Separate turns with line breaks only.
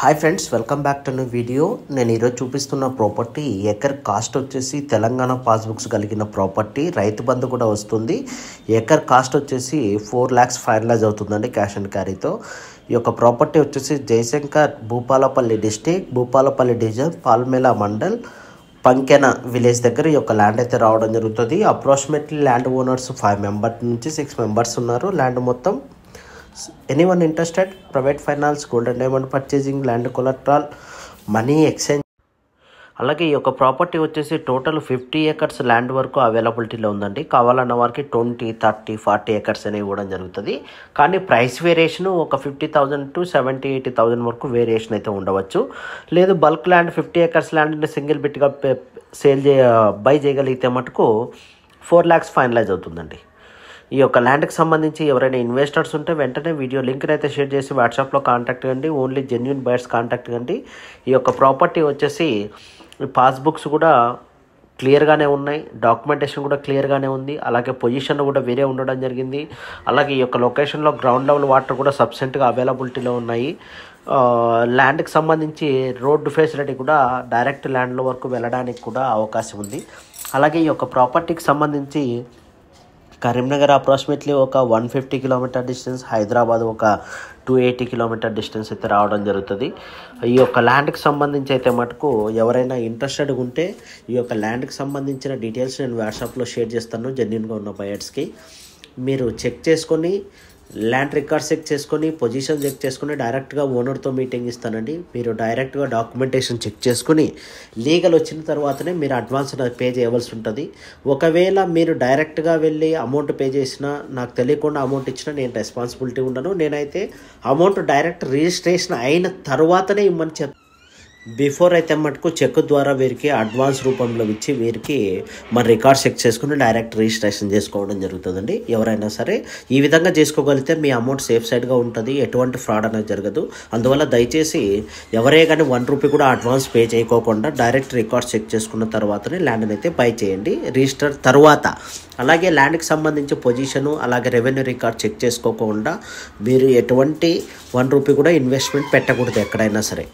hi friends welcome back to new video నేను ఈరోజు చూపిస్తున్న ప్రాపర్టీ ఎకర్ కాస్ట్ వచ్చేసి తెలంగాణ పాస్బుక్స్ కలిగిన ప్రాపర్టీ రైతు బంధు కూడా వస్తుంది ఎకర్ కాస్ట్ వచ్చేసి ఫోర్ ల్యాక్స్ ఫైనలైజ్ అవుతుందండి క్యాష్ అండ్ క్యారీతో ఈ యొక్క ప్రాపర్టీ వచ్చేసి Jayashankar Bhupalpally district Bhupalpally division Palimela mandal Pankena village దగ్గర ఈ యొక్క ల్యాండ్ అయితే రావడం జరుగుతుంది approximately land owners five members నుంచి సిక్స్ మెంబర్స్ ఉన్నారు ల్యాండ్ మొత్తం anyone interested private finance gold and diamond purchasing land collateral money exchange అలాగే ఈ యొక్క ప్రాపర్టీ వచ్చేసి టోటల్ ఫిఫ్టీ ఏకర్స్ ల్యాండ్ వరకు అవైలబిలిటీలో ఉందండి కావాలన్న వారికి ట్వంటీ థర్టీ ఫార్టీ ఏకర్స్ అనేవి ఇవ్వడం జరుగుతుంది కానీ ప్రైస్ వేరియేషన్ ఒక fifty thousand to seventy eighty thousand వరకు వేరియేషన్ అయితే ఉండవచ్చు లేదు బల్క్ ల్యాండ్ ఫిఫ్టీ ఏకర్స్ ల్యాండ్ని సింగిల్ బిట్గా సేల్ చేయ బై చేయగలిగితే మటుకు ఫోర్ ల్యాక్స్ ఫైనలైజ్ అవుతుందండి ఈ యొక్క ల్యాండ్కి సంబంధించి ఎవరైనా ఇన్వెస్టర్స్ ఉంటే వెంటనే వీడియో లింక్ని అయితే షేర్ చేసి వాట్సాప్లో కాంటాక్ట్ కండి ఓన్లీ జెన్యున్ బయర్స్ కాంటాక్ట్ కండి ఈ యొక్క ప్రాపర్టీ వచ్చేసి పాస్బుక్స్ కూడా క్లియర్గానే ఉన్నాయి డాక్యుమెంటేషన్ కూడా క్లియర్గానే ఉంది అలాగే పొజిషన్ కూడా వేరే ఉండడం జరిగింది అలాగే ఈ యొక్క లొకేషన్లో గ్రౌండ్ లెవెల్ వాటర్ కూడా సబ్సెంట్గా అవైలబిలిటీలో ఉన్నాయి ల్యాండ్కి సంబంధించి రోడ్డు ఫెసిలిటీ కూడా డైరెక్ట్ ల్యాండ్ల వరకు వెళ్ళడానికి కూడా అవకాశం ఉంది అలాగే ఈ యొక్క ప్రాపర్టీకి సంబంధించి కరీంనగర్ అప్రాక్సిమేట్లీ ఒక one fifty kilometer distance Hyderabad ఒక టూ ఎయిటీ కిలోమీటర్ డిస్టెన్స్ అయితే రావడం జరుగుతుంది ఈ యొక్క ల్యాండ్కి సంబంధించి అయితే మటుకు ఎవరైనా ఇంట్రెస్టెడ్ ఉంటే ఈ యొక్క ల్యాండ్కి సంబంధించిన డీటెయిల్స్ నేను వాట్సాప్లో షేర్ చేస్తాను జెన్యున్గా ఉన్న బయట్స్కి మీరు చెక్ చేసుకొని ల్యాండ్ రికార్డ్ చెక్ చేసుకొని పొజిషన్ చెక్ చేసుకుని డైరెక్ట్గా ఓనర్తో మీటింగ్ ఇస్తానండి మీరు డైరెక్ట్గా డాక్యుమెంటేషన్ చెక్ చేసుకుని లీగల్ వచ్చిన తర్వాతనే మీరు అడ్వాన్స్ పే చేయవలసి ఉంటుంది ఒకవేళ మీరు డైరెక్ట్గా వెళ్ళి అమౌంట్ పే చేసినా నాకు తెలియకుండా అమౌంట్ ఇచ్చినా నేను రెస్పాన్సిబిలిటీ ఉండను నేనైతే అమౌంట్ డైరెక్ట్ రిజిస్ట్రేషన్ అయిన తర్వాతనే ఇమ్మని చెప్తాను బిఫోర్ అయితే మటుకు చెక్ ద్వారా వీరికి అడ్వాన్స్ రూపంలో ఇచ్చి వీరికి మన రికార్డ్ చెక్ చేసుకుని డైరెక్ట్ రిజిస్ట్రేషన్ చేసుకోవడం జరుగుతుందండి ఎవరైనా సరే ఈ విధంగా చేసుకోగలిగితే మీ అమౌంట్ సేఫ్ సైడ్గా ఉంటుంది ఎటువంటి ఫ్రాడ్ అనేది జరగదు అందువల్ల దయచేసి ఎవరే కానీ వన్ రూపీ కూడా అడ్వాన్స్ పే చేయకోకుండా డైరెక్ట్ రికార్డ్ చెక్ చేసుకున్న తర్వాతనే ల్యాండ్ని అయితే పై చేయండి రిజిస్టర్ తర్వాత అలాగే ల్యాండ్కి సంబంధించి పొజిషను అలాగే రెవెన్యూ రికార్డ్ చెక్ చేసుకోకుండా మీరు ఎటువంటి వన్ రూపీ కూడా ఇన్వెస్ట్మెంట్ పెట్టకూడదు ఎక్కడైనా సరే